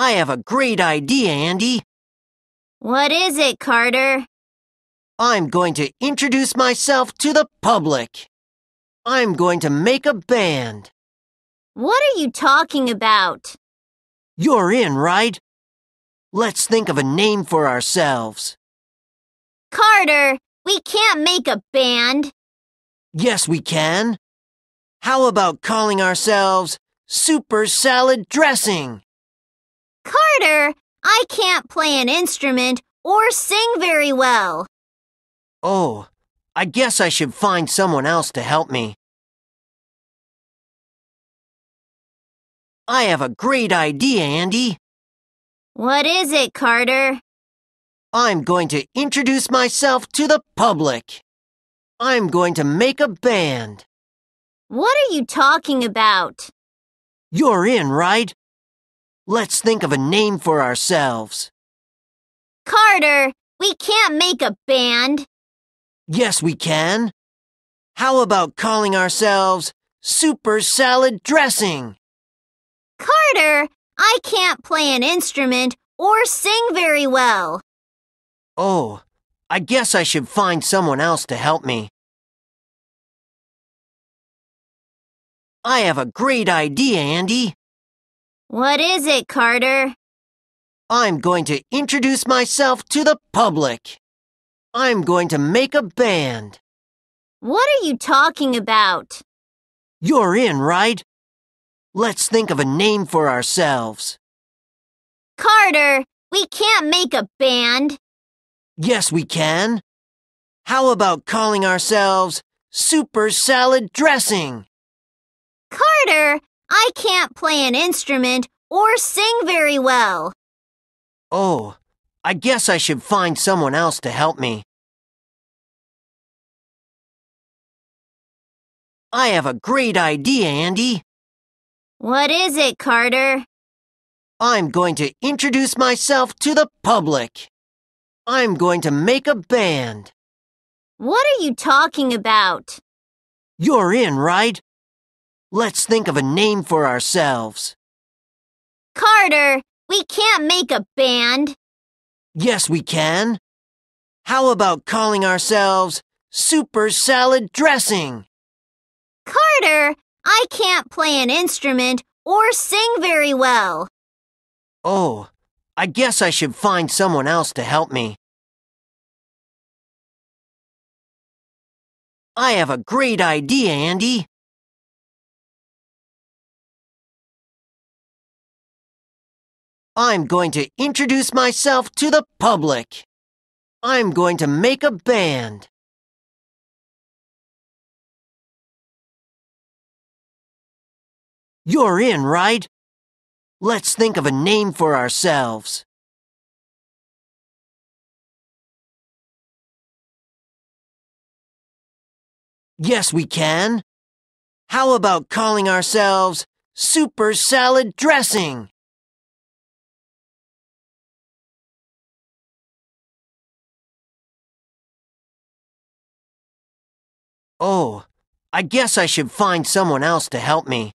I have a great idea, Andy. What is it, Carter? I'm going to introduce myself to the public. I'm going to make a band. What are you talking about? You're in, right? Let's think of a name for ourselves. Carter, we can't make a band. Yes, we can. How about calling ourselves Super Salad Dressing? Carter, I can't play an instrument or sing very well. Oh, I guess I should find someone else to help me. I have a great idea, Andy. What is it, Carter? I'm going to introduce myself to the public. I'm going to make a band. What are you talking about? You're in, right? Let's think of a name for ourselves. Carter, we can't make a band. Yes, we can. How about calling ourselves Super Salad Dressing? Carter, I can't play an instrument or sing very well. Oh, I guess I should find someone else to help me. I have a great idea, Andy. What is it, Carter? I'm going to introduce myself to the public. I'm going to make a band. What are you talking about? You're in, right? Let's think of a name for ourselves. Carter, we can't make a band. Yes, we can. How about calling ourselves Super Salad Dressing? Carter, I can't play an instrument or sing very well. Oh, I guess I should find someone else to help me. I have a great idea, Andy. What is it, Carter? I'm going to introduce myself to the public. I'm going to make a band. What are you talking about? You're in, right? Let's think of a name for ourselves. Carter, we can't make a band. Yes, we can. How about calling ourselves Super Salad Dressing? Carter, I can't play an instrument or sing very well. Oh, I guess I should find someone else to help me. I have a great idea, Andy. I'm going to introduce myself to the public. I'm going to make a band. You're in, right? Let's think of a name for ourselves. Yes, we can. How about calling ourselves Super Salad Dressing? Oh, I guess I should find someone else to help me.